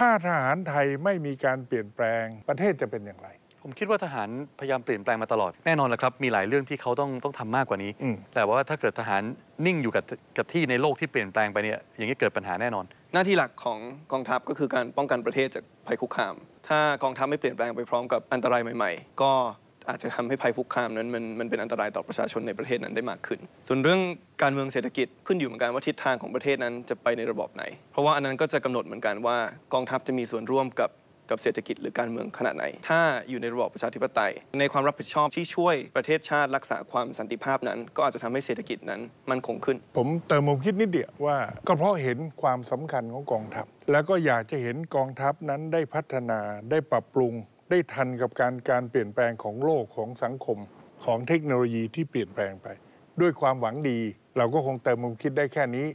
ถ้าทหารไทยไม่มีการเปลี่ยนแปลงประเทศจะเป็นอย่างไร ผมคิดว่าทหารพยายามเปลี่ยนแปลงมาตลอดแน่นอนแหละครับ มีหลายเรื่องที่เขาต้องต้องทำมากกว่านี้แต่ว่าถ้าเกิดทหารนิ่งอยู่กับกับที่ในโลกที่เปลี่ยนแปลงไปเนี่ยอย่างนี้เกิดปัญหาแน่นอน หน้าที่หลักของกองทัพก็คือการป้องกันประเทศจากภัยคุกคาม ถ้ากองทัพไม่เปลี่ยนแปลงไปพร้อมกับอันตรายใหม่ ๆ ก็อาจจะทำให้ภัยคุกคามนั้นมันมันเป็นอันตรายต่อประชาชนในประเทศนั้นได้มากขึ้น ส่วนเรื่องการเมืองเศรษฐกิจขึ้นอยู่เหมือนกันว่าทิศทางของประเทศนั้นจะไปในระบอบไหน เพราะว่าอันนั้นก็จะกำหนดเหมือนกันว่ากองทัพจะมีส่วนร่วมกับกับเศรษฐกิจหรือการเมืองขนาดไหน ถ้าอยู่ในระบอบประชาธิปไตย ในความรับผิดชอบที่ช่วยประเทศชาติรักษาความสันติภาพนั้น ก็อาจจะทำให้เศรษฐกิจนั้นมันคงขึ้น ผมเติมมุมคิดนิดเดียวว่าก็เพราะเห็นความสำคัญของกองทัพ แล้วก็อยากจะเห็นกองทัพนั้นได้พัฒนาได้ปรับปรุงได้ทันกับการการเปลี่ยนแปลงของโลกของสังคม ของเทคโนโลยีที่เปลี่ยนแปลงไป ด้วยความหวังดีเราก็คงเติมมุมคิดได้แค่นี้